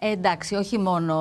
Ε, εντάξει, όχι μόνο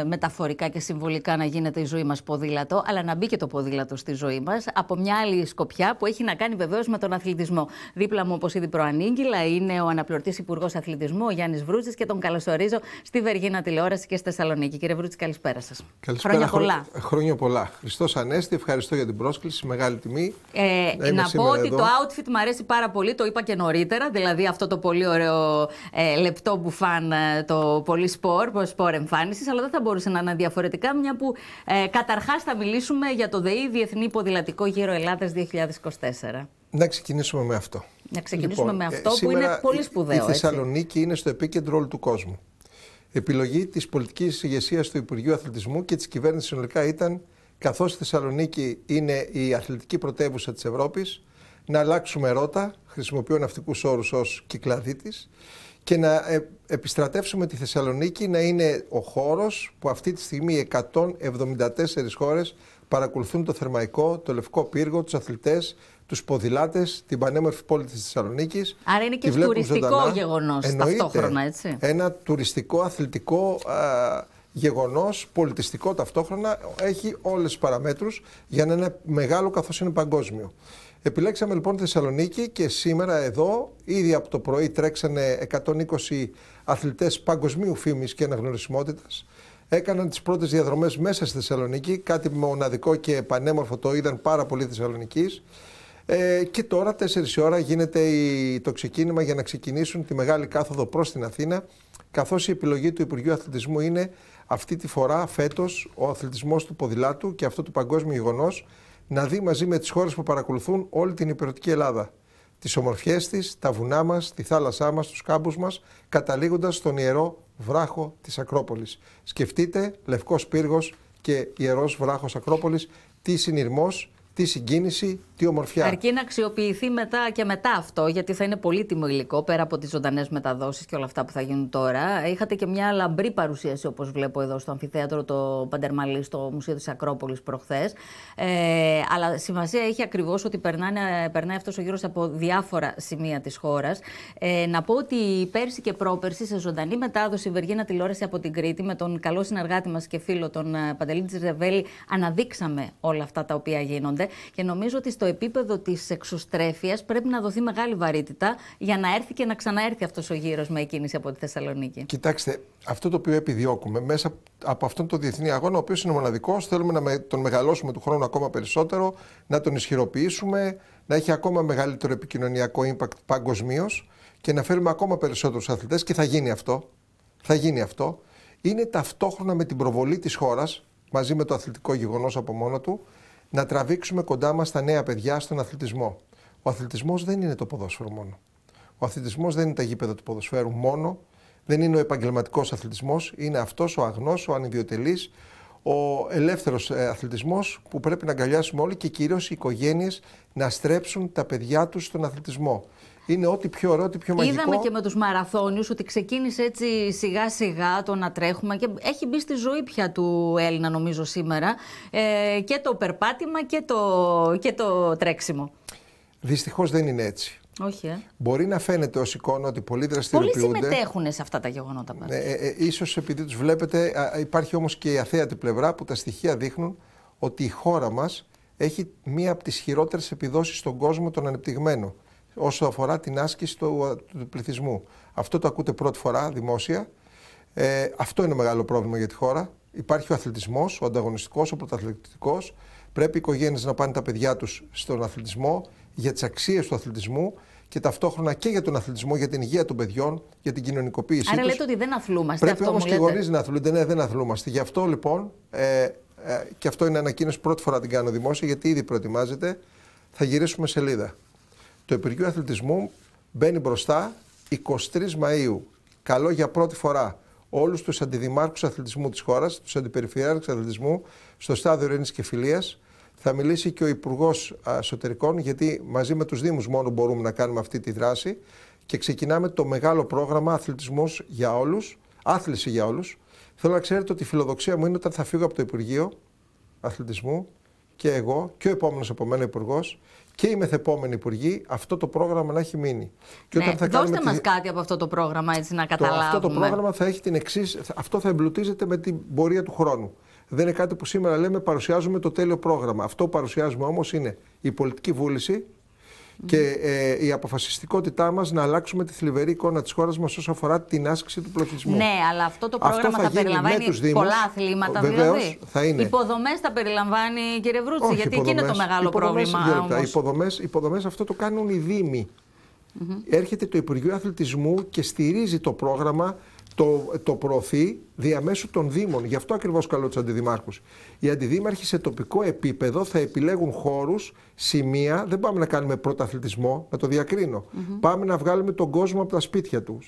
ε, μεταφορικά και συμβολικά να γίνεται η ζωή μας ποδήλατο, αλλά να μπει και το ποδήλατο στη ζωή μας από μια άλλη σκοπιά που έχει να κάνει βεβαίως με τον αθλητισμό. Δίπλα μου, όπως ήδη προανήγγυλα, είναι ο αναπληρωτής Υπουργός Αθλητισμού, ο Γιάννης Βρούτση, και τον καλωσορίζω στη Βεργίνα Τηλεόραση και στη Θεσσαλονίκη. Κύριε Βρούτση, καλησπέρα σας. Καλησπέρα. Χρόνια πολλά. Χρόνια πολλά. Χριστός Ανέστη, ευχαριστώ για την πρόσκληση. Μεγάλη τιμή. Ε, να, πω ότι το outfit μου αρέσει πάρα πολύ, το είπα και νωρίτερα, δηλαδή αυτό το πολύ ωραίο ε, λεπτό μπουφάν ε, το πολύ σπορ, σπορ εμφάνισης, αλλά δεν θα μπορούσε να είναι διαφορετικά, μια που ε, καταρχάς θα μιλήσουμε για το ΔΕΗ Διεθνή Ποδηλατικό Γύρο Ελλάδας 2024. Να ξεκινήσουμε με αυτό. Να ξεκινήσουμε λοιπόν, με ε, αυτό που είναι πολύ σπουδαίο. Η Θεσσαλονίκη είναι στο επίκεντρο όλου του κόσμου. Επιλογή της πολιτικής ηγεσίας του Υπουργείου Αθλητισμού και της κυβέρνησης συνολικά ήταν, καθώς η Θεσσαλονίκη είναι η αθλητική πρωτεύουσα της Ευρώπης, να αλλάξουμε ρότα, χρησιμοποιώ ναυτικούς όρους ως κυκλαδίτης και να ε, επιστρατεύσουμε τη Θεσσαλονίκη να είναι ο χώρος που αυτή τη στιγμή 174 χώρες παρακολουθούν το θερμαϊκό, το λευκό πύργο, τους αθλητές, τους ποδηλάτες, την πανέμορφη πόλη της Θεσσαλονίκης. Άρα είναι και τουριστικό ζωντανά. γεγονός Εννοείται, ταυτόχρονα, έτσι. Ένα τουριστικό, αθλητικό α, γεγονός, πολιτιστικό ταυτόχρονα, έχει όλες τις παραμέτρους για να είναι μεγάλο καθώς είναι παγκόσμιο. Επιλέξαμε λοιπόν Θεσσαλονίκη και σήμερα εδώ ήδη από το πρωί τρέξανε 120 αθλητές παγκοσμίου φήμης και αναγνωρισιμότητας. Έκαναν τις πρώτες διαδρομές μέσα στη Θεσσαλονίκη, κάτι μοναδικό και πανέμορφο το είδαν πάρα πολύ Θεσσαλονική. Ε, και τώρα 4 ώρα γίνεται το ξεκίνημα για να ξεκινήσουν τη μεγάλη κάθοδο προς την Αθήνα καθώς η επιλογή του Υπουργείου Αθλητισμού είναι αυτή τη φορά φέτος ο αθλητισμός του ποδηλάτου και αυτό του παγκόσμιου γεγονός να δει μαζί με τις χώρες που παρακολουθούν όλη την υπηρετική Ελλάδα. Τις ομορφιές της, τα βουνά μας, τη θάλασσά μας, τους κάμπους μας, καταλήγοντας στον ιερό βράχο της Ακρόπολης. Σκεφτείτε Λευκός Πύργος και Ιερός Βράχος Ακρόπολης, τι συνειρμός, τι συγκίνηση, τι ομορφιά. Αρκεί να αξιοποιηθεί μετά και μετά αυτό, γιατί θα είναι πολύτιμο υλικό πέρα από τις ζωντανές μεταδόσεις και όλα αυτά που θα γίνουν τώρα. Είχατε και μια λαμπρή παρουσίαση, όπως βλέπω εδώ στο αμφιθέατρο το Παντερμαλή, στο Μουσείο της Ακρόπολης προχθές. Ε, αλλά σημασία έχει ακριβώς ότι περνάνε, περνάει αυτός ο γύρος από διάφορα σημεία της χώρας. Ε, να πω ότι πέρσι και πρόπερσι σε ζωντανή μετάδοση Βεργίνα τηλεόραση από την Κρήτη με τον καλό συνεργάτη μας και φίλο τον ε, Παντελή Ρεβέλη. αναδείξαμε όλα αυτά τα οποία γίνονται και νομίζω ότι στο επίπεδο της εξωστρέφειας πρέπει να δοθεί μεγάλη βαρύτητα για να έρθει και να ξαναέρθει αυτός ο γύρος με κίνηση από τη Θεσσαλονίκη. Κοιτάξτε, αυτό το οποίο επιδιώκουμε μέσα από αυτόν τον διεθνή αγώνα, ο οποίος είναι μοναδικός, θέλουμε να τον μεγαλώσουμε του χρόνου ακόμα περισσότερο, να τον ισχυροποιήσουμε, να έχει ακόμα μεγαλύτερο επικοινωνιακό impact παγκοσμίω και να φέρουμε ακόμα περισσότερους αθλητές και θα γίνει αυτό. Θα γίνει αυτό. Είναι ταυτόχρονα με την προβολή της χώρας μαζί με το αθλητικό γεγονός από μόνο του, να τραβήξουμε κοντά μας τα νέα παιδιά στον αθλητισμό. Ο αθλητισμός δεν είναι το ποδόσφαιρο μόνο. Ο αθλητισμός δεν είναι τα γήπεδα του ποδοσφαίρου μόνο. Δεν είναι ο επαγγελματικός αθλητισμός. Είναι αυτός ο αγνός, ο ανιδιοτελής, ο ελεύθερος ε, αθλητισμός που πρέπει να αγκαλιάσουμε όλοι και κυρίως οι οικογένειες να στρέψουν τα παιδιά τους στον αθλητισμό είναι ό,τι πιο ωραίο, ό,τι πιο μαγικό. Είδαμε και με τους μαραθώνιους ότι ξεκίνησε έτσι σιγά σιγά το να τρέχουμε και έχει μπει στη ζωή πια του Έλληνα, νομίζω σήμερα. Ε, και το περπάτημα και το, και το τρέξιμο. Δυστυχώς δεν είναι έτσι. Όχι, ε. Μπορεί να φαίνεται ως εικόνα ότι πολλοί δραστηριοποιούνται. Πολλοί συμμετέχουν σε αυτά τα γεγονότα πάντα. Ε, ε, ε, ίσως επειδή τους βλέπετε, υπάρχει όμως και η αθέατη πλευρά που τα στοιχεία δείχνουν ότι η χώρα μας έχει μία από τις χειρότερες επιδόσεις στον κόσμο, τον ανεπτυγμένων όσο αφορά την άσκηση του, του πληθυσμού. Αυτό το ακούτε πρώτη φορά δημόσια. Ε, αυτό είναι μεγάλο πρόβλημα για τη χώρα. Υπάρχει ο αθλητισμός, ο ανταγωνιστικός, ο πρωταθλητικός. Πρέπει οι οικογένειες να πάνε τα παιδιά τους στον αθλητισμό, για τις αξίες του αθλητισμού και ταυτόχρονα και για τον αθλητισμό, για την υγεία των παιδιών, για την κοινωνικοποίηση. Άρα τους. λέτε ότι δεν αθλούμαστε. Πρέπει όμω και οι γονείς να αθλούνται. Ναι, δεν αθλούμαστε. Γι' αυτό λοιπόν, ε, ε, και αυτό είναι ανακοίνωση πρώτη φορά την κάνω δημόσια, γιατί ήδη προετοιμάζεται. Θα γυρίσουμε σελίδα το Υπουργείο Αθλητισμού μπαίνει μπροστά 23 Μαΐου. Καλό για πρώτη φορά όλους τους αντιδημάρχους αθλητισμού της χώρας, τους αντιπεριφερειάρχους αθλητισμού στο στάδιο Ειρήνης και Φιλίας. Θα μιλήσει και ο Υπουργός Εσωτερικών, γιατί μαζί με τους Δήμους μόνο μπορούμε να κάνουμε αυτή τη δράση. Και ξεκινάμε το μεγάλο πρόγραμμα Αθλητισμός για όλους, άθληση για όλους. Θέλω να ξέρετε ότι η φιλοδοξία μου είναι όταν θα φύγω από το Υπουργείο Αθλητισμού και εγώ και ο επόμενος από μένα Υπουργός και οι μεθεπόμενοι υπουργοί αυτό το πρόγραμμα να έχει μείνει. Και ναι, όταν ναι, δώστε μα κάτι από αυτό το πρόγραμμα, έτσι να καταλάβουμε. αυτό το πρόγραμμα θα έχει την εξής. Αυτό θα εμπλουτίζεται με την πορεία του χρόνου. Δεν είναι κάτι που σήμερα λέμε παρουσιάζουμε το τέλειο πρόγραμμα. Αυτό που παρουσιάζουμε όμως είναι η πολιτική βούληση, και ε, η αποφασιστικότητά μας να αλλάξουμε τη θλιβερή εικόνα της χώρας μας όσον αφορά την άσκηση του πληθυσμού. Ναι, αλλά αυτό το πρόγραμμα αυτό θα, θα περιλαμβάνει δήμους, πολλά αθλήματα. Βεβαίως δηλαδή, θα είναι. Υποδομές θα περιλαμβάνει, κύριε Βρούτση, Όχι, γιατί εκεί είναι το μεγάλο υποδομές, πρόβλημα. Υποδομές υποδομές, αυτό το κάνουν οι Δήμοι. Mm -hmm. Έρχεται το Υπουργείο Αθλητισμού και στηρίζει το πρόγραμμα το, το προωθεί διαμέσου των Δήμων. Γι' αυτό ακριβώς καλό τους αντιδημάρχους. Οι αντιδήμαρχοι σε τοπικό επίπεδο θα επιλέγουν χώρους, σημεία. Δεν πάμε να κάνουμε πρωταθλητισμό, να το διακρινω Πάμε να βγάλουμε τον κόσμο από τα σπίτια τους.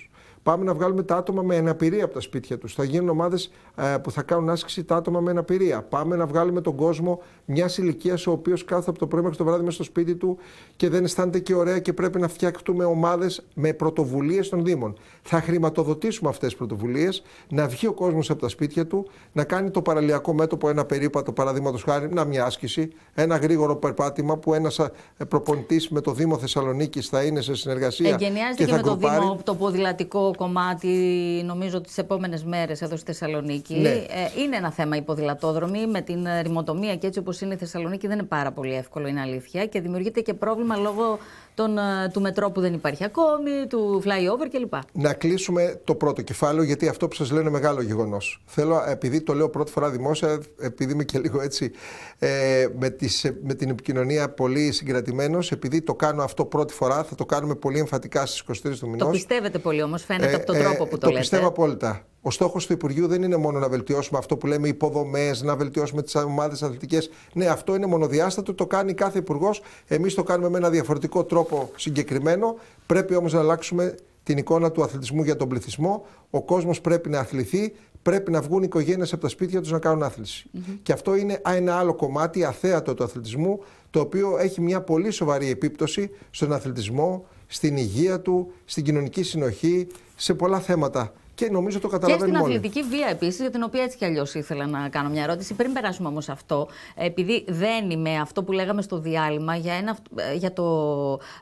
Πάμε να βγάλουμε τα άτομα με αναπηρία από τα σπίτια τους. Θα γίνουν ομάδες ε, που θα κάνουν άσκηση τα άτομα με αναπηρία. Πάμε να βγάλουμε τον κόσμο μιας ηλικίας ο οποίος κάθεται από το πρωί μέχρι το βράδυ μέσα στο σπίτι του και δεν αισθάνεται και ωραία και πρέπει να φτιάχνουμε ομάδες με πρωτοβουλίες των Δήμων. Θα χρηματοδοτήσουμε αυτές τις πρωτοβουλίες, να βγει ο κόσμος από τα σπίτια του, να κάνει το παραλιακό μέτωπο ένα περίπατο, παραδείγματος χάρη, να μια άσκηση, ένα γρήγορο περπάτημα που ένας ε, προπονητής με το Δήμο Θεσσαλονίκης θα είναι σε συνεργασία. Εγγενιάζεται και, και με το Δήμο το ποδηλατικό κομμάτι, νομίζω, τις επόμενες μέρες εδώ στη Θεσσαλονίκη. Ναι. Ε, είναι ένα θέμα οι ποδηλατόδρομοι. Με την ρημοτομία και έτσι όπως είναι η Θεσσαλονίκη, δεν είναι πάρα πολύ εύκολο, είναι αλήθεια. Και δημιουργείται και πρόβλημα λόγω τον, ε, του μετρό που δεν υπάρχει ακόμη, του flyover κλπ. Να κλείσουμε το πρώτο κεφάλαιο, γιατί αυτό που σας λέω είναι μεγάλο γεγονός. Θέλω, επειδή το λέω πρώτη φορά δημόσια, επειδή είμαι και λίγο έτσι ε, με, τις, με την επικοινωνία πολύ συγκρατημένος, επειδή το κάνω αυτό πρώτη φορά, θα το κάνουμε πολύ εμφατικά στις 23 του μηνός. Το πιστεύετε πολύ όμως, φαίνεται ε, από τρόπο ε, που το, λέτε. Το πιστεύω απόλυτα. Ο στόχος του Υπουργείου δεν είναι μόνο να βελτιώσουμε αυτό που λέμε υποδομές, να βελτιώσουμε τις ομάδες αθλητικές. Ναι, αυτό είναι μονοδιάστατο, το κάνει κάθε Υπουργός. Εμείς το κάνουμε με ένα διαφορετικό τρόπο συγκεκριμένο. Πρέπει όμως να αλλάξουμε την εικόνα του αθλητισμού για τον πληθυσμό. Ο κόσμος πρέπει να αθληθεί, πρέπει να βγουν οι οικογένειες από τα σπίτια τους να κάνουν άθληση. Και αυτό είναι ένα άλλο κομμάτι, αθέατο του αθλητισμού, το οποίο έχει μια πολύ σοβαρή επίπτωση στον αθλητισμό, στην υγεία του, στην κοινωνική συνοχή, σε πολλά θέματα. Και νομίζω το καταλαβαίνουμε. Και στην αθλητική βία επίσης, για την οποία έτσι κι αλλιώς ήθελα να κάνω μια ερώτηση. Πριν περάσουμε όμως αυτό, επειδή δεν είμαι αυτό που λέγαμε στο διάλειμμα για, ένα, ε, για το,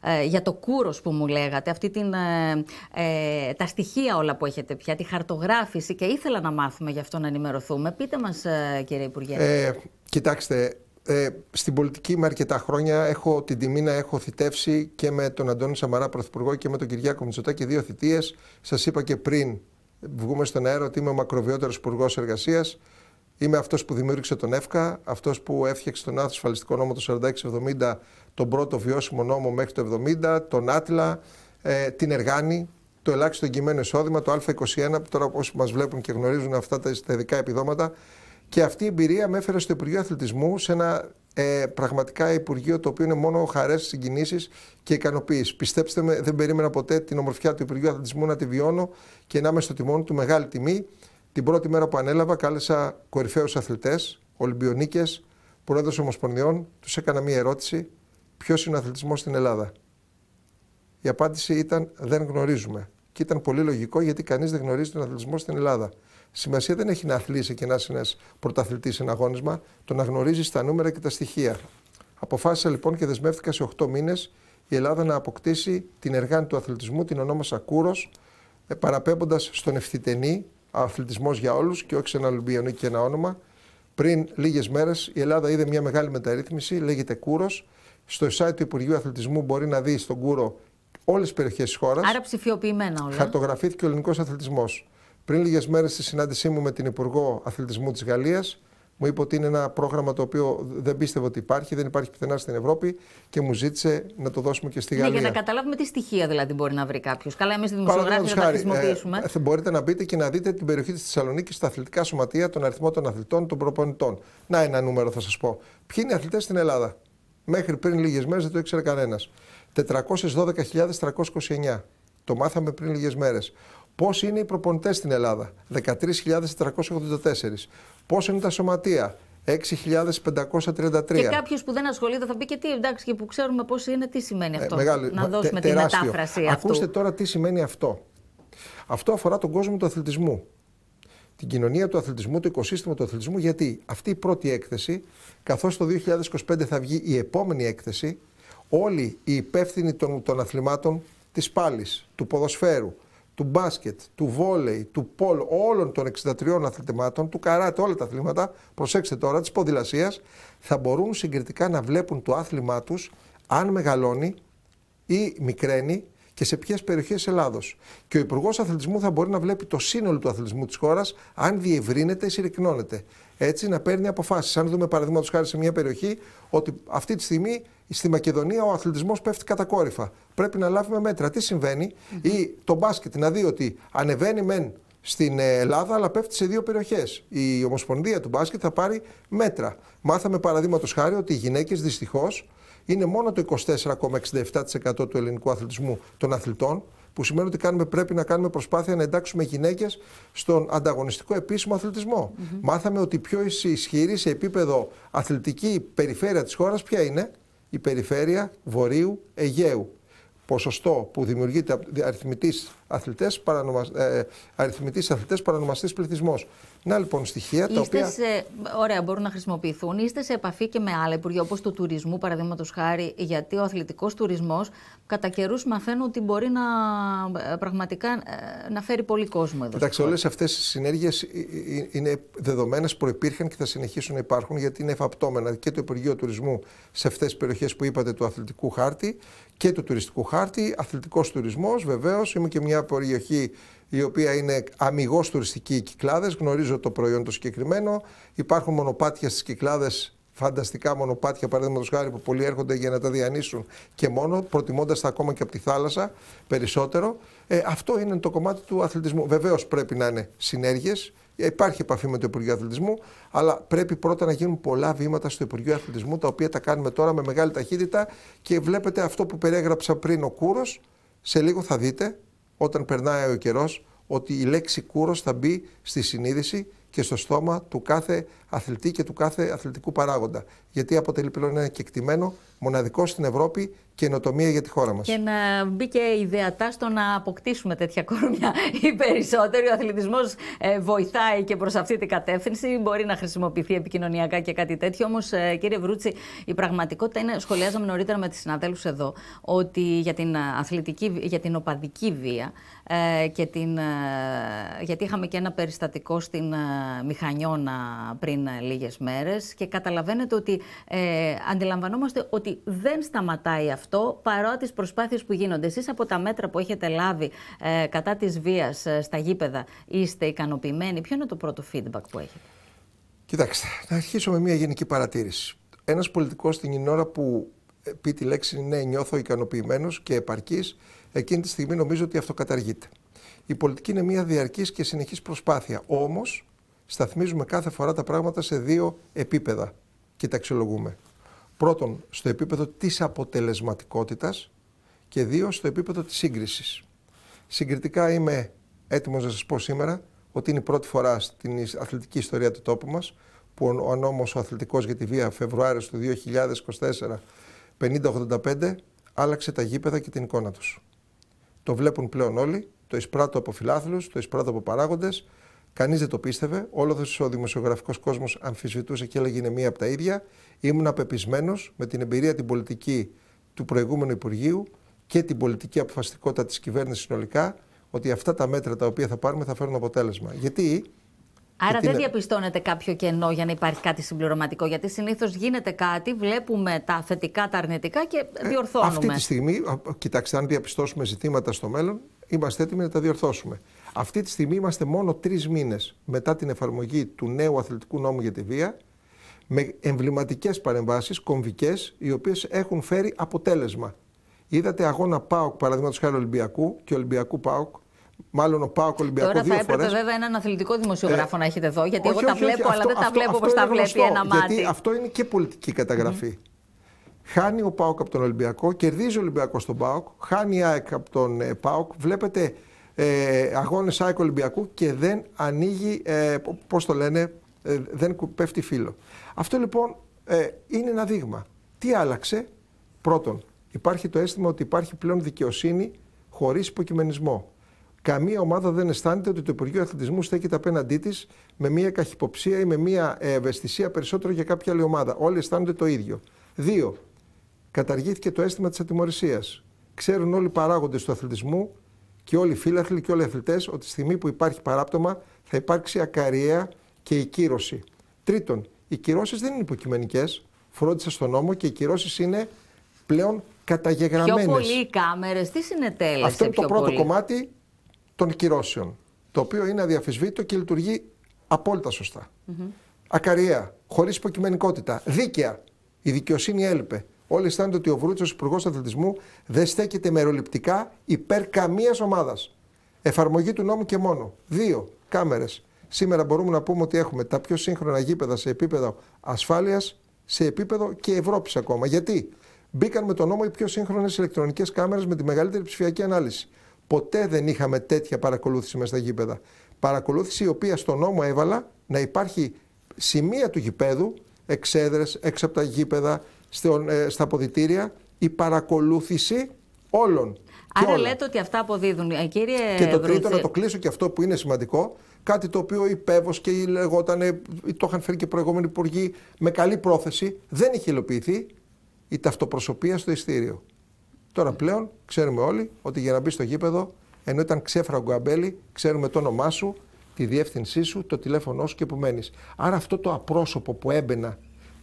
ε, για το κούρος που μου λέγατε, αυτή την, ε, τα στοιχεία όλα που έχετε πια, τη χαρτογράφηση και ήθελα να μάθουμε γι' αυτό να ενημερωθούμε. Πείτε μας, κύριε Υπουργέ. Ε, κοιτάξτε, ε, στην πολιτική με αρκετά χρόνια έχω την τιμή να έχω θητεύσει και με τον Αντώνη Σαμαρά Πρωθυπουργό και με τον Κυριάκο Μητσοτάκη δύο θητείες. Σας είπα και πριν βγούμε στον αέρα ότι είμαι ο μακροβιότερος υπουργός εργασίας. Είμαι αυτός που δημιούργησε τον ΕΦΚΑ, αυτός που έφτιαξε τον ασφαλιστικό νόμο το 4670, τον πρώτο βιώσιμο νόμο μέχρι το 70, τον Άτλα, ε, την Εργάνη, το ελάχιστο εγγυημένο εισόδημα, το Α21, που τώρα όσοι μας βλέπουν και γνωρίζουν αυτά τα ειδικά επιδόματα. Και αυτή η εμπειρία με έφερε στο Υπουργείο Αθλητισμού σε ένα ε, πραγματικά Υπουργείο το οποίο είναι μόνο χαρές, συγκινήσεις και ικανοποίηση. Πιστέψτε με, δεν περίμενα ποτέ την ομορφιά του Υπουργείου Αθλητισμού να τη βιώνω και να είμαι στο τιμόνι του μεγάλη τιμή. Την πρώτη μέρα που ανέλαβα, κάλεσα κορυφαίους αθλητές, Ολυμπιονίκες, Πρόεδρο Ομοσπονδιών, τους έκανα μία ερώτηση: Ποιος είναι ο αθλητισμός στην Ελλάδα. Η απάντηση ήταν: Δεν γνωρίζουμε. Και ήταν πολύ λογικό γιατί κανείς δεν γνωρίζει τον αθλητισμό στην Ελλάδα. Σημασία δεν έχει να αθλείσαι και να είσαι ένας πρωταθλητής σε ένα αγώνισμα, το να γνωρίζεις τα νούμερα και τα στοιχεία. Αποφάσισα λοιπόν και δεσμεύτηκα σε 8 μήνες η Ελλάδα να αποκτήσει την εργάνη του αθλητισμού, την ονόμασα Κούρος, ε, παραπέμποντας στον ευθυτενή αθλητισμός για όλους και όχι σε ένα Ολυμπιονίκη και ένα όνομα. Πριν λίγες μέρες η Ελλάδα είδε μια μεγάλη μεταρρύθμιση, λέγεται Κούρος. Στο site του Υπουργείου Αθλητισμού μπορεί να δεις στον Κούρο όλες τις περιοχές της χώρας. Άρα ψηφιοποιημένα όλα. Χαρτογραφήθηκε ο ελληνικός αθλητισμός. Πριν λίγες μέρες, στη συνάντησή μου με την Υπουργό Αθλητισμού της Γαλλίας, μου είπε ότι είναι ένα πρόγραμμα το οποίο δεν πίστευε ότι υπάρχει, δεν υπάρχει πουθενά στην Ευρώπη και μου ζήτησε να το δώσουμε και στη Γαλλία. Ναι, για να καταλάβουμε τι στοιχεία δηλαδή μπορεί να βρει κάποιος. Καλά, εμείς δημοσιογράφοι να τα χρησιμοποιήσουμε. Ε, ε μπορείτε να μπείτε και να δείτε την περιοχή της Θεσσαλονίκης, στα αθλητικά σωματεία, τον αριθμό των αθλητών, των προπονητών. Να ένα νούμερο θα σας πω. Ποιοι είναι αθλητές στην Ελλάδα. Μέχρι πριν λίγες μέρες δεν το ήξερε κανένας. 412.329. Το μάθαμε πριν λίγες μέρες. Πόσοι είναι οι προπονητές στην Ελλάδα, 13.484. Πόσο είναι τα σωματεία, 6.533. Και κάποιος που δεν ασχολείται θα πει και τι, εντάξει, και που ξέρουμε πώς είναι, τι σημαίνει ε, αυτό. να δώσουμε τε, τη μετάφραση αυτού. Ακούστε τώρα τι σημαίνει αυτό. Αυτό αφορά τον κόσμο του αθλητισμού. Την κοινωνία του αθλητισμού, το οικοσύστημα του αθλητισμού, γιατί αυτή η πρώτη έκθεση, καθώς το 2025 θα βγει η επόμενη έκθεση, όλοι οι υπεύθυνοι των, των αθλημάτων της πάλης, του ποδοσφαίρου, του μπάσκετ, του βόλεϊ, του πόλ, όλων των 63 αθλητημάτων, του καράτε, όλα τα αθλήματα, προσέξτε τώρα, της ποδηλασίας, θα μπορούν συγκριτικά να βλέπουν το άθλημά τους αν μεγαλώνει ή μικραίνει και σε ποιες περιοχές Ελλάδος. Και ο Υπουργός Αθλητισμού θα μπορεί να βλέπει το σύνολο του αθλητισμού της χώρας αν διευρύνεται ή συρρυκνώνεται έτσι να παίρνει αποφάσεις. Αν δούμε παραδείγματος χάρη σε μια περιοχή ότι αυτή τη στιγμή στη Μακεδονία ο αθλητισμός πέφτει κατακόρυφα. Πρέπει να λάβουμε μέτρα. Τι συμβαίνει, ή το μπάσκετ να δει ότι ανεβαίνει μεν στην ε, Ελλάδα, αλλά πέφτει σε δύο περιοχές. Η Ομοσπονδία του μπάσκετ θα πάρει μέτρα. Μάθαμε παραδείγματος χάρη ότι οι γυναίκες δυστυχώς είναι μόνο το 24,67% του ελληνικού αθλητισμού των αθλητών. Που σημαίνει ότι κάνουμε, πρέπει να κάνουμε προσπάθεια να εντάξουμε γυναίκες στον ανταγωνιστικό επίσημο Μάθαμε ότι πιο ισχυρή σε επίπεδο αθλητική περιφέρεια της χώρας ποια είναι, η περιφέρεια Βορείου Αιγαίου. Ποσοστό που δημιουργείται από αριθμητής αθλητές, ε, αριθμητής αθλητές παρανομαστής να λοιπόν στοιχεία είστε τα οποία. Σε, ωραία, μπορούν να χρησιμοποιηθούν. Είστε σε επαφή και με άλλα υπουργεία, όπως του τουρισμού, παραδείγματος χάρη, γιατί ο αθλητικός τουρισμός κατά καιρούς μαθαίνω ότι μπορεί να ε, πραγματικά ε, να φέρει πολύ κόσμο εδώ. Εντάξει, όλε αυτές οι συνέργειες ε, είναι δεδομένες, προπήρχαν και θα συνεχίσουν να υπάρχουν γιατί είναι εφαπτώμενα και το Υπουργείο Τουρισμού σε αυτές τις περιοχές που είπατε του αθλητικού χάρτη και του τουριστικού χάρτη. Αθλητικός τουρισμός, βεβαίως. Είμαι και μια περιοχή η οποία είναι αμυγός τουριστική οι κυκλάδες. Γνωρίζω το προϊόν το συγκεκριμένο. Υπάρχουν μονοπάτια στις κυκλάδες, φανταστικά μονοπάτια παραδείγματος χάρη που πολλοί έρχονται για να τα διανύσουν και μόνο, προτιμώντας τα ακόμα και από τη θάλασσα περισσότερο. Ε, αυτό είναι το κομμάτι του αθλητισμού. Βεβαίως πρέπει να είναι συνέργειες. Ε, υπάρχει επαφή με το Υπουργείο Αθλητισμού, αλλά πρέπει πρώτα να γίνουν πολλά βήματα στο Υπουργείο Αθλητισμού, τα οποία τα κάνουμε τώρα με μεγάλη ταχύτητα και βλέπετε αυτό που περιέγραψα πριν ο κούρος, σε λίγο θα δείτε όταν περνάει ο καιρός ότι η λέξη κούρος θα μπει στη συνείδηση και στο στόμα του κάθε αθλητή και του κάθε αθλητικού παράγοντα. Γιατί αποτελεί πλέον ένα κεκτημένο μοναδικό στην Ευρώπη καινοτομία για τη χώρα μας. Και να μπει και ιδεατά στο να αποκτήσουμε τέτοια κορμιά. Οι περισσότεροι, ο αθλητισμός ε, βοηθάει και προς αυτή την κατεύθυνση, μπορεί να χρησιμοποιηθεί επικοινωνιακά και κάτι τέτοιο. όμως, ε, κύριε Βρουτσι, η πραγματικότητα είναι, σχολιάζαμε νωρίτερα με τις συναδέλφους εδώ, ότι για την αθλητική, για την οπαδική βία, ε, και την, γιατί είχαμε και ένα περιστατικό στην Μηχανιώνα πριν λίγες μέρες. και καταλαβαίνετε ότι αντιλαμβανόμαστε ότι δεν σταματάει αυτό αυτό παρά τι προσπάθειες που γίνονται. Εσείς από τα μέτρα που έχετε λάβει ε, κατά της βίας ε, στα γήπεδα είστε ικανοποιημένοι. Ποιο είναι το πρώτο feedback που έχετε. Κοιτάξτε, να αρχίσω με μια γενική παρατήρηση. Ένας πολιτικός την ώρα που ε, πει τη λέξη ναι, νιώθω ικανοποιημένος και επαρκής, εκείνη τη στιγμή νομίζω ότι αυτοκαταργείται. Η πολιτική είναι μια διαρκής και συνεχής προσπάθεια. Όμως, σταθμίζουμε κάθε φορά τα πράγματα σε δύο επίπεδα και τα αξιολογούμε πρώτον στο επίπεδο της αποτελεσματικότητας και δύο στο επίπεδο της σύγκρισης. Συγκριτικά είμαι έτοιμος να σας πω σήμερα ότι είναι η πρώτη φορά στην αθλητική ιστορία του τόπου μας που ο νόμος ο αθλητικός για τη βία Φεβρουάριος του 2024 5085 άλλαξε τα γήπεδα και την εικόνα τους. Το βλέπουν πλέον όλοι, το εισπράττω από φιλάθλους, το εισπράττω από παράγοντες, Κανείς δεν το πίστευε. Όλος ο δημοσιογραφικός κόσμος αμφισβητούσε και έλεγε είναι μία από τα ίδια. Ήμουν απεπισμένο με την εμπειρία την πολιτική του προηγούμενου Υπουργείου και την πολιτική αποφασιστικότητα της κυβέρνησης συνολικά ότι αυτά τα μέτρα τα οποία θα πάρουμε θα φέρουν αποτέλεσμα. Γιατί. Άρα δεν είναι... διαπιστώνεται κάποιο κενό για να υπάρχει κάτι συμπληρωματικό. Γιατί συνήθως γίνεται κάτι, βλέπουμε τα θετικά, τα αρνητικά και ε, διορθώνουμε. αυτή τη στιγμή, κοιτάξτε, αν διαπιστώσουμε ζητήματα στο μέλλον, είμαστε έτοιμοι να τα διορθώσουμε. Αυτή τη στιγμή είμαστε μόνο τρεις μήνες μετά την εφαρμογή του νέου αθλητικού νόμου για τη βία, με εμβληματικές παρεμβάσεις, κομβικές, οι οποίες έχουν φέρει αποτέλεσμα. Είδατε αγώνα ΠΑΟΚ, παραδείγματος χάρη Ολυμπιακού και Ολυμπιακού ΠΑΟΚ, Μάλλον ο Πάοκ Ολυμπιακό Τώρα θα έπρεπε φορές. βέβαια έναν αθλητικό δημοσιογράφο ε, να έχετε εδώ, γιατί όχι, εγώ τα βλέπω, όχι, αλλά αυτό, δεν τα βλέπω όπω τα βλέπει γνωστό, ένα μάτι. Γιατί αυτό είναι και πολιτική καταγραφή. Mm. Χάνει ο Πάοκ από τον Ολυμπιακό, κερδίζει ο Ολυμπιακός τον Πάοκ, χάνει η ΑΕΚ από τον ε, Πάοκ. Βλέπετε ε, αγώνες ΑΕΚ Ολυμπιακού και δεν ανοίγει, ε, πώς το λένε, ε, δεν πέφτει φίλο. Αυτό λοιπόν ε, είναι ένα δείγμα. Τι άλλαξε, πρώτον, υπάρχει το αίσθημα ότι υπάρχει πλέον δικαιοσύνη χωρίς υποκειμενισμό. Καμία ομάδα δεν αισθάνεται ότι το Υπουργείο Αθλητισμού στέκεται απέναντί της με μια καχυποψία ή με μια ε, ευαισθησία περισσότερο για κάποια άλλη ομάδα. Όλοι αισθάνονται το ίδιο. Δύο, καταργήθηκε το αίσθημα της ατιμορρησίας. Ξέρουν όλοι οι παράγοντες του αθλητισμού και όλοι οι φίλαθλοι και όλοι οι αθλητές ότι στη στιγμή που υπάρχει παράπτωμα θα υπάρξει ακαριέα και η κύρωση. Τρίτον, οι κυρώσεις δεν είναι υποκειμενικές. Φρόντισα στον νόμο και οι κυρώσεις είναι πλέον καταγεγραμμένες. Πιο πολύ οι κάμερες, τι συνετέλεσε. Αυτό είναι το πρώτο κομμάτι των κυρώσεων. Το οποίο είναι αδιαφεσβήτητο και λειτουργεί απόλυτα σωστά. Mm -hmm. Ακαριέα, χωρίς υποκειμενικότητα. Δίκαια. Η δικαιοσύνη έλειπε. Όλοι αισθάνονται ότι ο Βρούτσος, υπουργός αθλητισμού, δεν στέκεται μεροληπτικά υπέρ καμίας ομάδας. Εφαρμογή του νόμου και μόνο. Δύο κάμερες. Σήμερα μπορούμε να πούμε ότι έχουμε τα πιο σύγχρονα γήπεδα σε επίπεδο ασφάλειας, σε επίπεδο και Ευρώπης ακόμα. Γιατί μπήκαν με τον νόμο οι πιο σύγχρονες ηλεκτρονικές κάμερες με τη μεγαλύτερη ψηφιακή ανάλυση. Ποτέ δεν είχαμε τέτοια παρακολούθηση μέσα στα γήπεδα. Παρακολούθηση η οποία στον νόμο έβαλα να υπάρχει σημεία του γηπέδου, εξέδρες, έξω γήπεδα, ε, στα αποδητήρια η παρακολούθηση όλων. Άρα λέτε ότι αυτά αποδίδουν. Ε, κύριε και το τρίτο, να το κλείσω και αυτό που είναι σημαντικό, κάτι το οποίο υπέβο και λεγόταν, το είχαν φέρει και προηγούμενοι υπουργοί με καλή πρόθεση, δεν είχε υλοποιηθεί η ταυτοπροσωπεία στο ειστήριο. Τώρα πλέον ξέρουμε όλοι ότι για να μπει στο γήπεδο, ενώ ήταν ξέφραγκο αμπέλι, ξέρουμε το όνομά σου, τη διεύθυνσή σου, το τηλέφωνό σου και που μένεις. Άρα αυτό το απρόσωπο που έμπαινα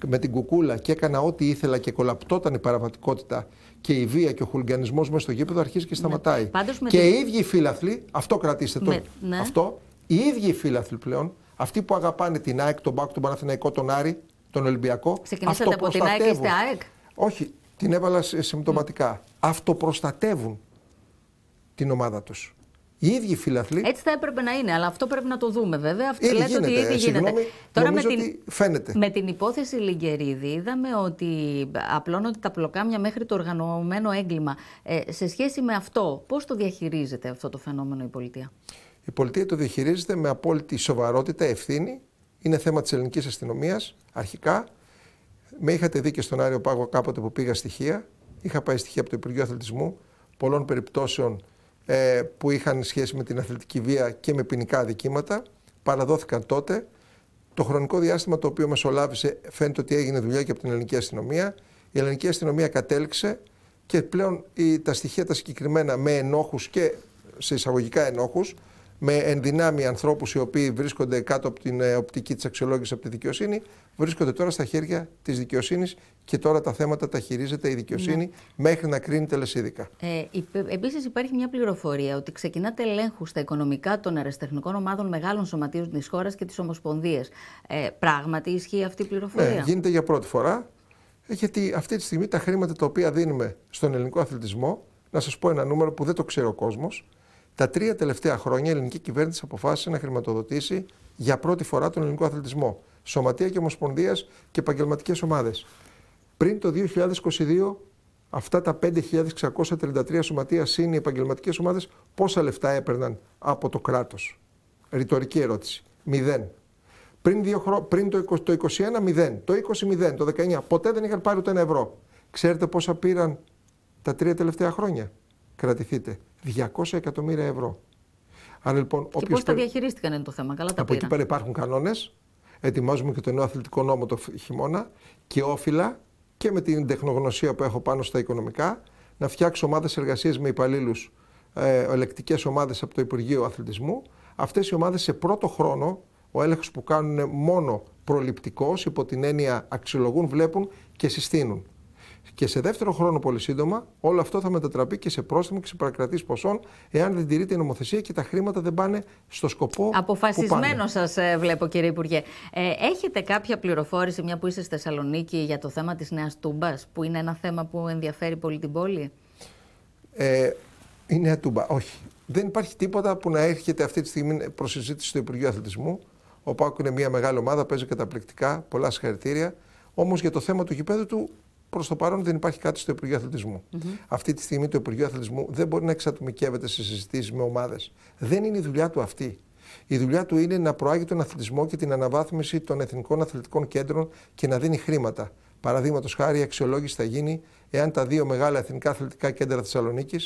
με την κουκούλα και έκανα ό,τι ήθελα και κολαπτόταν η παραβατικότητα και η βία και ο χουλιγανισμό μέσα στο γήπεδο αρχίζει και ναι. σταματάει. και οι ίδιοι οι αυτό κρατήστε το. Ναι. Αυτό, οι ίδιοι οι πλέον, αυτοί που αγαπάνε την ΑΕΚ, τον Μπάκ, τον Παναθηναϊκό, τον Άρη, τον Ολυμπιακό. Ξεκινήσατε από την ΑΕΚ, είστε ΑΕΚ. Όχι, την έβαλα συμπτωματικά. Ναι. Αυτοπροστατεύουν την ομάδα τους οι ίδιοι φιλαθλοί. Έτσι θα έπρεπε να είναι, αλλά αυτό πρέπει να το δούμε βέβαια. Αυτό λέτε γίνεται, ότι ήδη ε, γίνεται. Τώρα με την, φαίνεται. με την υπόθεση Λιγκερίδη είδαμε ότι απλώνονται τα πλοκάμια μέχρι το οργανωμένο έγκλημα. Ε, σε σχέση με αυτό, πώς το διαχειρίζεται αυτό το φαινόμενο η πολιτεία. Η πολιτεία το διαχειρίζεται με απόλυτη σοβαρότητα, ευθύνη. Είναι θέμα της ελληνικής αστυνομίας αρχικά. Με είχατε δει και στον Άριο Πάγο κάποτε που πήγα στοιχεία. Είχα πάει στοιχεία από το Υπουργείο Αθλητισμού πολλών περιπτώσεων ε, που είχαν σχέση με την αθλητική βία και με ποινικά αδικήματα παραδόθηκαν τότε. Το χρονικό διάστημα το οποίο μεσολάβησε φαίνεται ότι έγινε δουλειά και από την ελληνική αστυνομία. Η ελληνική αστυνομία κατέληξε και πλέον η, τα στοιχεία τα συγκεκριμένα με ενόχους και σε εισαγωγικά ενόχους με ενδυνάμει ανθρώπους οι οποίοι βρίσκονται κάτω από την ε, οπτική της αξιολόγησης από τη δικαιοσύνη, βρίσκονται τώρα στα χέρια της δικαιοσύνης και τώρα τα θέματα τα χειρίζεται η δικαιοσύνη ναι. μέχρι να κρίνει τελεσίδικα. Ε, Επίσης, υπάρχει μια πληροφορία ότι ξεκινάτε ελέγχους στα οικονομικά των αεραστεχνικών ομάδων μεγάλων σωματείων της χώρας και της Ομοσπονδίας. Ε, πράγματι, ισχύει αυτή η πληροφορία. Ναι, γίνεται για πρώτη φορά. Ε, γιατί αυτή τη στιγμή τα χρήματα τα οποία δίνουμε στον ελληνικό αθλητισμό, να σας πω ένα νούμερο που δεν το ξέρει ο κόσμος, τα τρία τελευταία χρόνια η ελληνική κυβέρνηση αποφάσισε να χρηματοδοτήσει για πρώτη φορά τον ελληνικό αθλητισμό. Σωματεία και Ομοσπονδίας και επαγγελματικές ομάδες. Πριν το 2022, αυτά τα 5.633 σωματεία συν οι επαγγελματικές ομάδες, πόσα λεφτά έπαιρναν από το κράτος. Ρητορική ερώτηση. Μηδέν. Πριν, το, 2021 μηδέν. Το 20, μηδέν. Το 19. Ποτέ δεν είχαν πάρει ούτε ένα ευρώ. Ξέρετε πόσα πήραν τα τρία τελευταία χρόνια. Κρατηθείτε. 200 εκατομμύρια ευρώ. Άρα, λοιπόν, και πώς τα διαχειρίστηκαν είναι το θέμα. Καλά τα από πήρα. εκεί πέρα υπάρχουν κανόνες. Ετοιμάζουμε και το νέο αθλητικό νόμο το χειμώνα και όφυλα και με την τεχνογνωσία που έχω πάνω στα οικονομικά να φτιάξω ομάδες εργασίες με υπαλλήλους ε, ελεκτικές ομάδες από το Υπουργείο Αθλητισμού. Αυτές οι ομάδες σε πρώτο χρόνο, ο έλεγχος που κάνουν μόνο προληπτικός, υπό την έννοια αξιολογούν, βλέπουν και συστήνουν. Και σε δεύτερο χρόνο, πολύ σύντομα, όλο αυτό θα μετατραπεί και σε πρόστιμο και σε παρακρατής ποσών, εάν δεν τηρείται η νομοθεσία και τα χρήματα δεν πάνε στο σκοπό. Αποφασισμένο σας ε, βλέπω, κύριε Υπουργέ. Ε, έχετε κάποια πληροφόρηση, μια που είστε στη Θεσσαλονίκη, για το θέμα της Νέας Τούμπας, που είναι ένα θέμα που ενδιαφέρει πολύ την πόλη. Ε, η Νέα Τούμπα, όχι. Δεν υπάρχει τίποτα που να έρχεται αυτή τη στιγμή προς συζήτηση στο Υπουργείο Αθλητισμού. Ο Πάκου είναι μια μεγάλη ομάδα, παίζει καταπληκτικά, πολλά συγχαρητήρια. Όμως για το θέμα του γηπέδου του Προς το παρόν δεν υπάρχει κάτι στο Υπουργείο Αθλητισμού. Αυτή τη στιγμή το Υπουργείο Αθλητισμού δεν μπορεί να εξατομικεύεται σε συζητήσεις με ομάδες. Δεν είναι η δουλειά του αυτή. Η δουλειά του είναι να προάγει τον αθλητισμό και την αναβάθμιση των εθνικών αθλητικών κέντρων και να δίνει χρήματα. Παραδείγματος χάρη, η αξιολόγηση θα γίνει εάν τα δύο μεγάλα εθνικά αθλητικά κέντρα Θεσσαλονίκης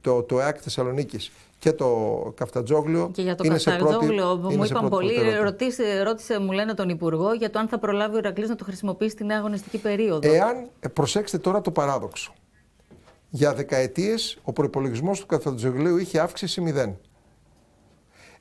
το, το ΕΑΚ Θεσσαλονίκη και το Καφτατζόγλιο. Και για το είναι Καφτατζόγλιο, μου είπαν πολλοί, ρωτήσε, μου λένε τον Υπουργό για το αν θα προλάβει ο Ηρακλής να το χρησιμοποιήσει στην αγωνιστική περίοδο. Εάν ε, προσέξτε τώρα το παράδοξο. Για δεκαετίες ο προπολογισμό του Καφτατζογλίου είχε αύξηση 0.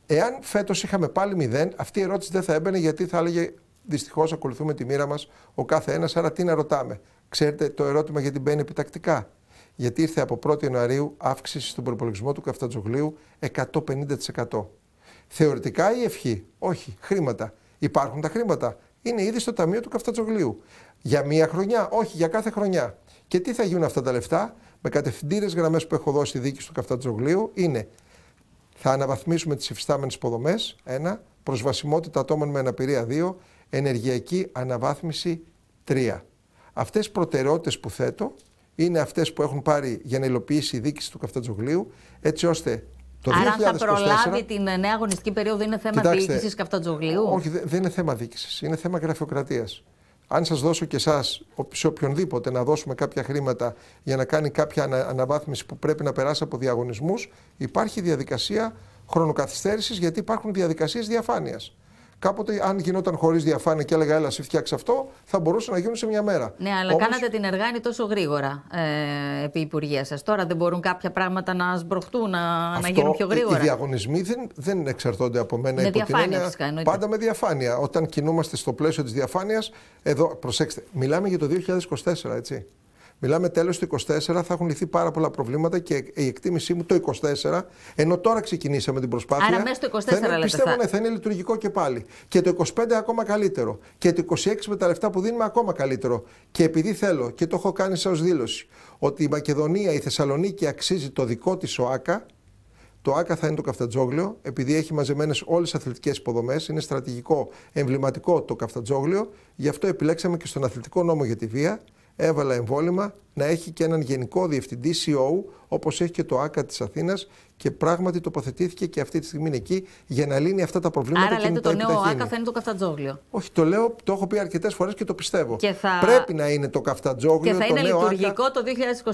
Εάν φέτος είχαμε πάλι 0, αυτή η ερώτηση δεν θα έμπαινε γιατί θα έλεγε δυστυχώς ακολουθούμε τη μοίρα μας ο κάθε ένας, άρα τι να ρωτάμε. Ξέρετε το ερώτημα γιατί μπαίνει επιτακτικά γιατί ήρθε από 1η Ιανουαρίου αύξηση στον προπολογισμό του Καφτατζογλίου 150%. Θεωρητικά η ευχή, όχι, χρήματα. Υπάρχουν τα χρήματα. Είναι ήδη στο ταμείο του Καφτατζογλίου. Για μία χρονιά, όχι, για κάθε χρονιά. Και τι θα γίνουν αυτά τα λεφτά, με κατευθυντήρες γραμμές που έχω δώσει η διοίκηση του Καφτατζογλίου, είναι θα αναβαθμίσουμε τις υφιστάμενες υποδομές, ένα, προσβασιμότητα ατόμων με αναπηρία 2, ενεργειακή αναβάθμιση 3. Αυτές οι που θέτω είναι αυτές που έχουν πάρει για να υλοποιήσει η δίκηση του Καφτατζογλίου, έτσι ώστε το Άρα 2024, αν θα προλάβει την ε, νέα αγωνιστική περίοδο είναι θέμα διοίκηση Καφτατζογλίου. Όχι, δεν είναι θέμα διοίκησης, είναι θέμα γραφειοκρατίας. Αν σας δώσω και εσάς, σε οποιονδήποτε, να δώσουμε κάποια χρήματα για να κάνει κάποια ανα, αναβάθμιση που πρέπει να περάσει από διαγωνισμούς, υπάρχει διαδικασία χρονοκαθυστέρησης γιατί υπάρχουν διαδικασίες διαφάνειας. Κάποτε, αν γινόταν χωρίς διαφάνεια και έλεγα, Έλα, σε φτιάξει αυτό, θα μπορούσε να γίνουν σε μια μέρα. Ναι, αλλά κάνατε την εργάνη τόσο γρήγορα ε, επί Υπουργεία σας. Τώρα δεν μπορούν κάποια πράγματα να σμπροχτούν, να, να γίνουν πιο γρήγορα. Οι διαγωνισμοί δεν, δεν εξαρτώνται από μένα. Με διαφάνεια, φυσικά, εννοείται. Πάντα με διαφάνεια. Όταν κινούμαστε στο πλαίσιο της διαφάνειας, εδώ, προσέξτε, μιλάμε για το 2024, έτσι. Μιλάμε τέλος του 24, θα έχουν λυθεί πάρα πολλά προβλήματα και η εκτίμησή μου το 24, ενώ τώρα ξεκινήσαμε την προσπάθεια. Άρα μέσα στο 24 θα είναι, λέτε, Πιστεύω θα... Ναι, θα είναι λειτουργικό και πάλι. Και το 25 ακόμα καλύτερο. Και το 26 με τα λεφτά που δίνουμε ακόμα καλύτερο. Και επειδή θέλω και το έχω κάνει σαν δήλωση ότι η Μακεδονία, η Θεσσαλονίκη αξίζει το δικό της ΟΑΚΑ, το ΆΚΑ θα είναι το Καφτατζόγλιο, επειδή έχει μαζεμένες όλες τις αθλητικές υποδομές, είναι στρατηγικό, εμβληματικό το Καφτατζόγλιο. Γι' αυτό επιλέξαμε και στον αθλητικό νόμο για τη βία έβαλα εμβόλυμα να έχει και έναν γενικό διευθυντή CEO όπως έχει και το ΆΚΑ της Αθήνας και πράγματι τοποθετήθηκε και αυτή τη στιγμή είναι εκεί για να λύνει αυτά τα προβλήματα. Άρα λέτε το νέο ΆΚΑ θα είναι το καφτατζόγλιο. Όχι, το λέω, το έχω πει αρκετές φορές και το πιστεύω. Και Πρέπει να είναι το καφτατζόγλιο. Και θα είναι λειτουργικό το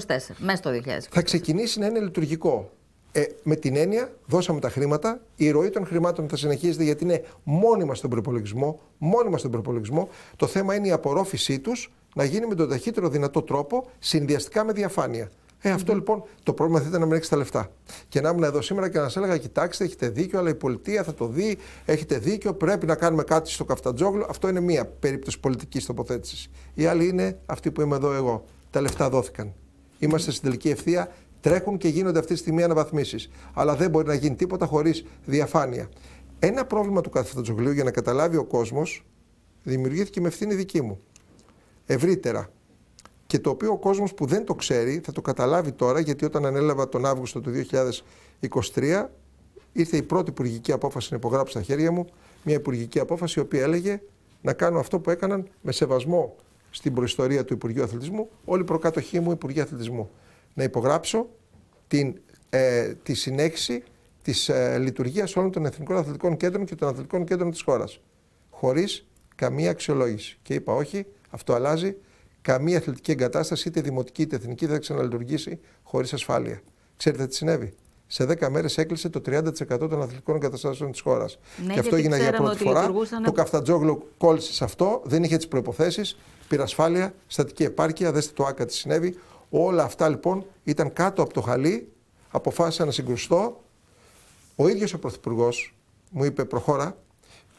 2024. Μέσα το 2024. Θα ξεκινήσει να είναι λειτουργικό. Ε, με την έννοια, δώσαμε τα χρήματα, η ροή των χρημάτων θα συνεχίζεται γιατί είναι μόνιμα στον προπολογισμό, μόνιμα στον προπολογισμό. Το θέμα είναι η απορρόφησή τους να γίνει με τον ταχύτερο δυνατό τρόπο, συνδυαστικά με διαφάνεια. Ε, αυτο λοιπόν το πρόβλημα θα ήταν να μην έχει τα λεφτά. Και να ήμουν εδώ σήμερα και να σας έλεγα: Κοιτάξτε, έχετε δίκιο, αλλά η πολιτεία θα το δει. Έχετε δίκιο, πρέπει να κάνουμε κάτι στο καφτατζόγλο. Αυτό είναι μία περίπτωση πολιτικής τοποθέτησης. Η άλλη είναι αυτή που είμαι εδώ εγώ. Τα λεφτά δόθηκαν. Είμαστε στην τελική ευθεία. Τρέχουν και γίνονται αυτή τη στιγμή αναβαθμίσεις. Αλλά δεν μπορεί να γίνει τίποτα χωρίς διαφάνεια. Ένα πρόβλημα του καφτατζογλίου για να καταλάβει ο κόσμος δημιουργήθηκε με ευθύνη δική μου ευρύτερα και το οποίο ο κόσμος που δεν το ξέρει θα το καταλάβει τώρα γιατί όταν ανέλαβα τον Αύγουστο του 2023 ήρθε η πρώτη υπουργική απόφαση να υπογράψω στα χέρια μου μια υπουργική απόφαση η οποία έλεγε να κάνω αυτό που έκαναν με σεβασμό στην προϊστορία του Υπουργείου Αθλητισμού όλοι οι προκάτοχοί μου Υπουργοί Αθλητισμού να υπογράψω την, ε, τη συνέχιση της ε, λειτουργίας όλων των εθνικών αθλητικών κέντρων και των αθλητικών κέντρων της χώρας. Χωρίς καμία αξιολόγηση και είπα όχι αυτό αλλάζει. Καμία αθλητική εγκατάσταση, είτε δημοτική είτε εθνική, δεν θα ξαναλειτουργήσει χωρίς ασφάλεια. Ξέρετε τι συνέβη. Σε 10 μέρες έκλεισε το 30% των αθλητικών εγκαταστάσεων της χώρας. Ναι, και αυτό έγινε για πρώτη φορά. Λειτουργούσαν... Το Καφτατζόγλου κόλλησε σε αυτό, δεν είχε τις προποθέσει. Πήρε ασφάλεια, στατική επάρκεια, δέστε το άκα τι συνέβη. Όλα αυτά λοιπόν ήταν κάτω από το χαλί. Αποφάσισα να συγκρουστώ. Ο ίδιος ο Πρωθυπουργός μου είπε: Προχώρα,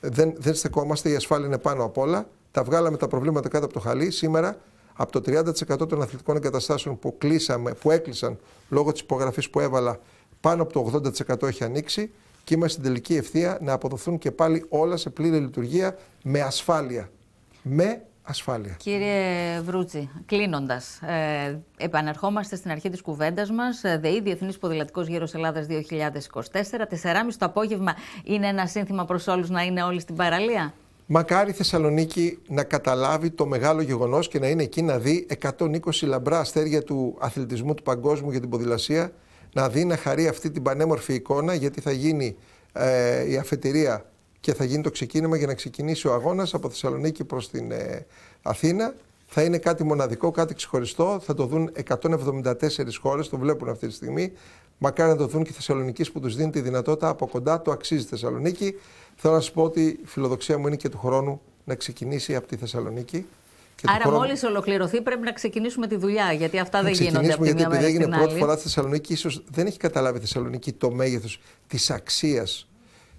δεν, δεν στεκόμαστε, η ασφάλεια είναι πάνω απ' όλα τα βγάλαμε τα προβλήματα κάτω από το χαλί. Σήμερα από το 30% των αθλητικών εγκαταστάσεων που, κλείσαμε, έκλεισαν λόγω της υπογραφής που έβαλα, πάνω από το 80% έχει ανοίξει και είμαστε στην τελική ευθεία να αποδοθούν και πάλι όλα σε πλήρη λειτουργία με ασφάλεια. Με ασφάλεια. Κύριε Βρούτσι, κλείνοντας, ε, επανερχόμαστε στην αρχή της κουβέντας μας. Ε, ΔΕΗ, Διεθνής Ποδηλατικός Γύρος Ελλάδας 2024. 4.30 το απόγευμα είναι ένα σύνθημα προς όλους να είναι όλοι στην παραλία. Μακάρι η Θεσσαλονίκη να καταλάβει το μεγάλο γεγονός και να είναι εκεί να δει 120 λαμπρά αστέρια του αθλητισμού του παγκόσμιου για την ποδηλασία, να δει να χαρεί αυτή την πανέμορφη εικόνα, γιατί θα γίνει ε, η αφετηρία και θα γίνει το ξεκίνημα για να ξεκινήσει ο αγώνας από Θεσσαλονίκη προς την ε, Αθήνα. Θα είναι κάτι μοναδικό, κάτι ξεχωριστό. Θα το δουν 174 χώρες, το βλέπουν αυτή τη στιγμή. Μακάρι να το δουν και οι Θεσσαλονίκοι που τους δίνει τη δυνατότητα από κοντά, το αξίζει Θεσσαλονίκη. Θέλω να σα πω ότι η φιλοδοξία μου είναι και του χρόνου να ξεκινήσει από τη Θεσσαλονίκη. Και Άρα, χρόνου... μόλις ολοκληρωθεί, πρέπει να ξεκινήσουμε τη δουλειά. Γιατί αυτά δεν γίνονται από τη μία μέρα στην άλλη. έγινε πρώτη φορά στη Θεσσαλονίκη, ίσως δεν έχει καταλάβει η Θεσσαλονίκη το μέγεθος της αξίας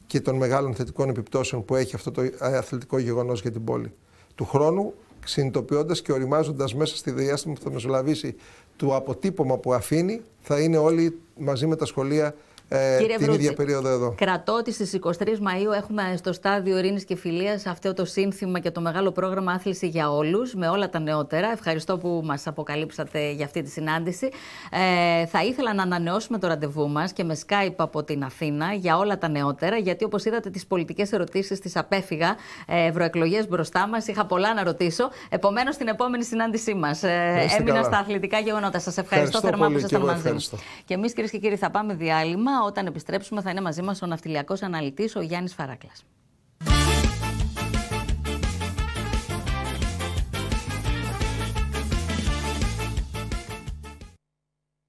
και των μεγάλων θετικών επιπτώσεων που έχει αυτό το αθλητικό γεγονός για την πόλη. Του χρόνου, συνειδητοποιώντας και οριμάζοντας μέσα στη διάστημα που θα μεσολαβήσει το αποτύπωμα που αφήνει, θα είναι όλοι μαζί με τα σχολεία ε, Κύριε την Βρούτζη, ίδια περίοδο εδώ. Κρατώ ότι στις 23 Μαου έχουμε στο στάδιο Ειρήνης και Φιλίας αυτό το σύνθημα και το μεγάλο πρόγραμμα Άθληση για Όλους με όλα τα νεότερα. Ευχαριστώ που μας αποκαλύψατε για αυτή τη συνάντηση. Ε, θα ήθελα να ανανεώσουμε το ραντεβού μας και με Skype από την Αθήνα για όλα τα νεότερα, γιατί όπως είδατε τις πολιτικές ερωτήσεις τις απέφυγα. Ε, Ευρωεκλογές μπροστά μας, είχα πολλά να ρωτήσω. Επομένως, στην επόμενη συνάντησή μας ε, έμεινα καλά. στα αθλητικά γεγονότα. Σας ευχαριστώ, θερμά που ήσασταν μαζί Και εμείς, κυρίες και κύριοι, θα πάμε διάλειμμα. Όταν επιστρέψουμε θα είναι μαζί μας ο ναυτιλιακός αναλυτής ο Γιάννης Φαράκλας.